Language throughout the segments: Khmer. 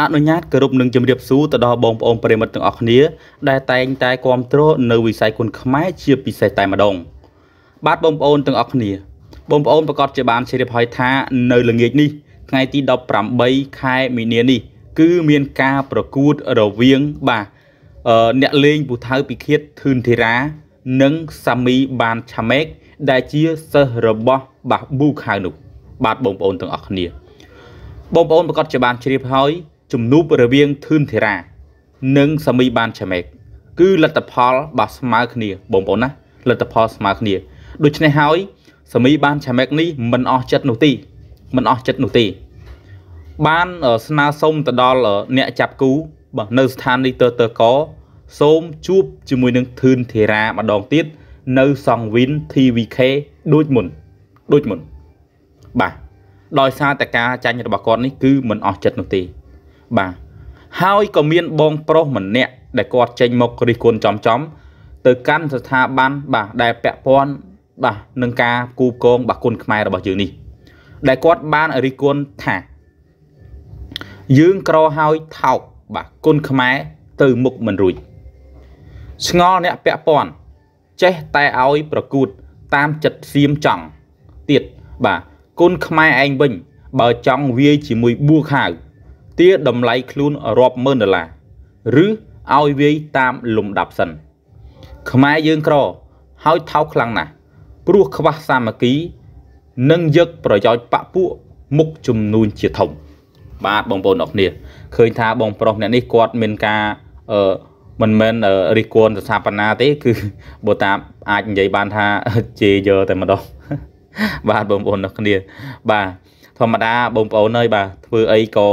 អនុញ្ញាតគោរពនិងជម្រាបសួរទៅដល់បងប្អូនប្រិមិត្តទាំងអស់គ្នា ដែលតែងតែគ្រប់គ្រងនៅវិស័យគុនខ្មែរជាពិសេសតែម្ដងបាទបងប្អូនទាំងអស់គ្នាបងប្អូនប្រកាសជាបានជ្រាបហើយថានៅល្ងាចនេះថ្ងៃទី18ខែមីនានេះគឺមានការប្រកួតរវាងបាទអ្នកលេងពូថៅពិឃាតធឿនធីរានិងសាមីបានឆាមេកដែលជាសិស្សរបស់បាទប៊ូខៅនោះបាទបងប្អូនទាំងអស់គ្នាបងប្អូនប្រកាសជាបានជ្រាបហើយជំនួបរវាងធឿនធីរ៉ានិងសាមីបានឆាមេក គឺលទ្ធផលបោះស្មើគ្នា បងប្អូនណាលទ្ធផលស្មើគ្នា ដូច្នេះហើយសាមីបានឆាមេក នេះមិនអស់ចិត្តនោះទេមិនអស់ចិត្តនោះទេបានស្នើសុំទៅដល់អ្នកចាប់គូបាទនៅស្ថានីយ៍ទើទើកសូមជួបជាមួយនឹងធឿនធីរ៉ាម្ដងទៀតនៅសង្វិន TVK ដូចមុនដូចមុនបាទដោយសារតែការចាញ់របស់គាត់នេះគឺមិនអស់ចិត្តនោះទេបាទហើយក៏មានបងប្រុសម្នាក់ដែលគាត់ចេញមករិះគន់ចំចំ ទៅកាន់ស្ថាប័នបាទដែលពាក់ព័ន្ធបាទនឹងការគូបកងបាគុណខ្មែររបស់យើងនេះ ដែលគាត់បានរិះគន់ថា យើងក្រហើយថោកបាទគុណខ្មែរ ទៅមុខមិនរួចស្ងល់អ្នកពាក់ព័ន្ធចេះតែឲ្យប្រកួតតាមចិត្តសៀមចង់ទៀតបាទគុណខ្មែរឯងវិញ បើចង់វាយជាមួយបួខៅទារតម្លៃខ្លួនរាប់ម៉ឺនដុល្លារឬឲ្យវាយតាមលំដាប់សិន ខ្មែរយើងក្រហើយថោកខ្លាំងណាស់ព្រោះខ្វះសាមគ្គីនិងយកប្រយោជន៍បពពួកមុខជំនួញជាធំ បាទបងប្អូនអរគ្នាឃើញថាបងប្រុសម្នាក់នេះគាត់មានការអឺមិនមែនរិះគន់ស្ថាបនាទេ គឺបើតាមអាចនិយាយបានថាជេរយកតែម្ដងបាទបងប្អូនអរគ្នា បាទធម្មតាបងប្អូនហើយបាទធ្វើអីក៏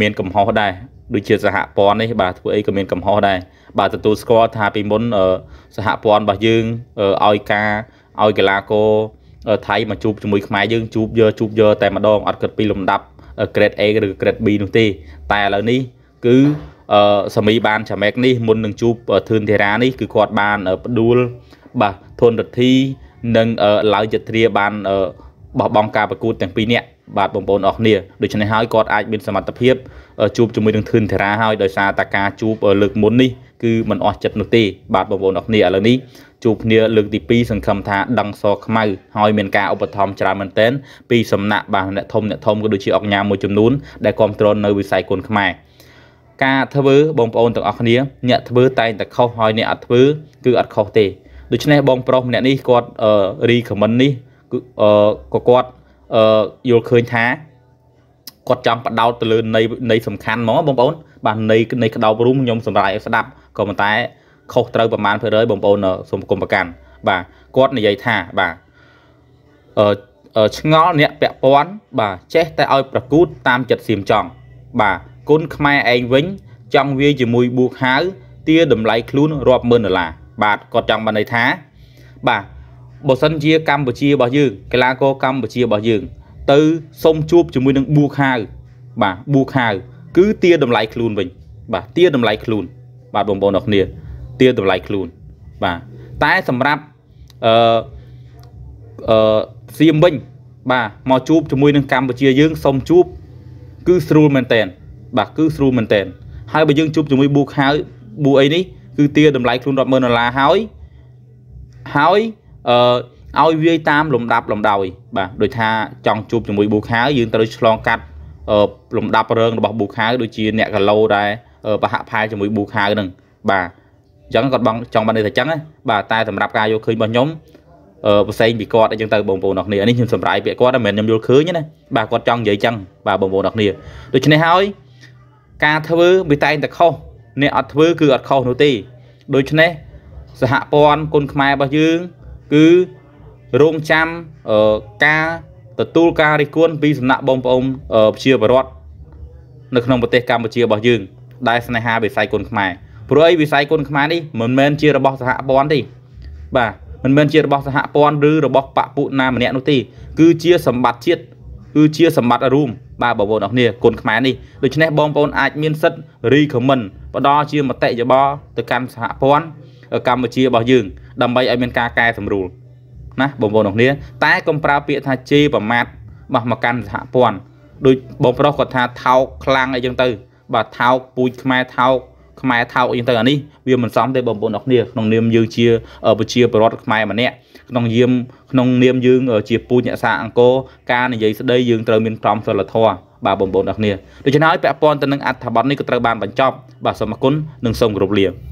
មានកំហុសដែរដូចជា សហព័ន្ធនេះបាទធ្វើអីក៏មានកំហុសដែរបាទទទួលស្គាល់ថាពីមុនសហព័ន្ធរបស់យើងឲ្យការឲ្យកីឡាករថៃមកជួបជាមួយខ្មែរយើងជួបយកជួបយកតែម្ដងអត់គិតពីលំដាប់ grade A ឬ grade B នោះទេតែឥឡូវនេះគឺសមីបានចាម៉ែកនេះមុននឹងជួបធឿនធារានេះគឺគាត់បានផ្ដួលបាទធនរទ្ធី និងឡាវយត្រីបានបោះបង់ការប្រកួតទាំងពីរនាក់បាទបងប្អូនអស់គ្នាដូច្នេះហើយគាត់អាចមានសមត្ថភាពជួបជាមួយនឹងធឿនធារាហើយដោយសារតែការជួបលើកមុននេះគឺมันអស់ចិត្តនោះទេបាទបងប្អូនអស់គ្នាឥឡូវនេះជួបគ្នាលើកទី2សង្ឃឹមថាដឹងសខ្មៅហើយមានការឧបត្ថម្ភច្រើនមែនទែនពីសំណាក់បាទអ្នកធំអ្នកធំក៏ដូចជាអង្គញាមួយចំនួនដែលគ្រប់គ្រងនៅវិស័យគុនខ្មែរការធ្វើបងប្អូនទាំងអស់គ្នាអ្នកធ្វើតែងតែខុសហើយអ្នកអត់ធ្វើ គឺអត់ខុសទេដូច្នេះបងប្រុសម្នាក់នេះគាត់រីខមមិននេះគឺក៏គាត់អឺយល់ឃើញថាគាត់ចង់បដោតទៅលើនៃនៃសំខាន់ហ្មងបងប្អូន បាទនៃនៃក្តោបរូមខ្ញុំសម្រាប់ឲ្យស្ដាប់ក៏ប៉ុន្តែខុសត្រូវប្រមាណ100%បងប្អូនសូមគុំប្រកាន់បាទគាត់និយាយថាបាទអឺឆ្ងល់អ្នកពាក់ព័ន្ធបាទចេះ តែឲ្យប្រកួតតាមចិត្តសៀមចង់បាទគុណខ្មែរឯងវិញ ចង់វា ជាមួយបូកហៅទាតម្លៃខ្លួនរាប់ម៉ឺនដុល្លារបាទគាត់ចង់បានន័យថាបាទបើសិនជាកម្ពុជារបស់យើងកីឡាករកម្ពុជារបស់យើង ទៅសុំជួបជាមួយនឹងប៊ូខាវបាទប៊ូខាវគឺទាតម្លៃខ្លួនវិញ បាទទាតម្លៃខ្លួន បាទបងប្អូនអរគ្នាទាតម្លៃខ្លួនបាទតែសម្រាប់អឺអឺសៀមវិញ បាទមកជួបជាមួយនឹងកម្ពុជាយើងសុំជួបគឺស្រួលមែនតែនបាទគឺស្រួលមែនតែនហើយបើយើងជួបជាមួយប៊ូខាវប៊ូអីនេះគឺទាតម្លៃខ្លួនរាប់ម៉ឺនដុល្លារហើយហើយអឺឲ្យវាយតាម លំដាប់លំដោយ បាទដូចថាចង់ជួបជាមួយប៊ូខាវយើងត្រូវឆ្លងកាត់លំដាប់រឿងរបស់ប៊ូខាវដូចជាអ្នកកាឡូដែរប្រហាក់ផែជាមួយប៊ូខាវនឹងបាទអញ្ចឹងគាត់បងចង់បាននេះតែអញ្ចឹងបាទតែសម្រាប់ការយកឃើញរបស់ខ្ញុំអឺផ្សេងពីគាត់អញ្ចឹងទៅបងប្អូនអរគ្នានេះខ្ញុំសម្រាយពាក្យគាត់មិនមែនខ្ញុំយល់ឃើញណាបាទគាត់ចង់និយាយអញ្ចឹងបាទបងប្អូនអរគ្នាដូច្នេះហើយការធ្វើវាតែងតែខុសអ្នកអត់ធ្វើគឺអត់ខុសនោះទេដូច្នេះសហព័ន្ធគុនខ្មែររបស់យើងគឺរងចាំការទទួលការរិះគន់ពីសំណាក់បងប្អូនប្រជាពលរដ្ឋនៅក្នុងប្រទេសកម្ពុជារបស់យើង ដែលស្នេហាវិស័យគុនខ្មែរព្រោះអីវិស័យគុនខ្មែរនេះមិនមែនជារបស់សហព័ន្ធទេបាទមិនមែនជារបស់សហព័ន្ធឬរបស់បពពួកណាម្នាក់នោះទេគឺជាសម្បត្តិជាតិគឺជាសម្បត្តិរួមបាទបងប្អូនអរគ្នាគុនខ្មែរនេះដូច្នេះបងប្អូនអាចមានសិទ្ធិ recommend ផ្ដល់ជាមតិយោបល់ទៅកាន់សហព័ន្ធកម្ពុជារបស់យើងដើម្បីឲ្យមានការកែសម្រួលណាបងប្អូនទាំងគ្នា តែកុំប្រើពាក្យថាជេរប្រមាថបោះមកកាន់សហព័ន្ធដូចបងប្រុសគាត់ថាថោកខ្លាំងអីចឹងទៅ បាទថោកពូជខ្មែរថោកខ្មែរថោកអីចឹងទៅអានេះវាមិនសមទេបងប្អូនអ្នកគ្នាក្នុងនាមយើងជាប្រជាពលរដ្ឋខ្មែរម្នាក់ក្នុងយាមក្នុងនាមយើង ជាពូជអ្នកសាអង្គរការនិយាយស្ដីយើងត្រូវមានក្រមសីលធម៌បាទបងប្អូនអ្នកគ្នាដូច្នេះហើយពាក់ព័ន្ធទៅនឹងអត្ថបទនេះក៏ត្រូវបានបញ្ចប់បាទសូមអរគុណនិងសូមគោរពលា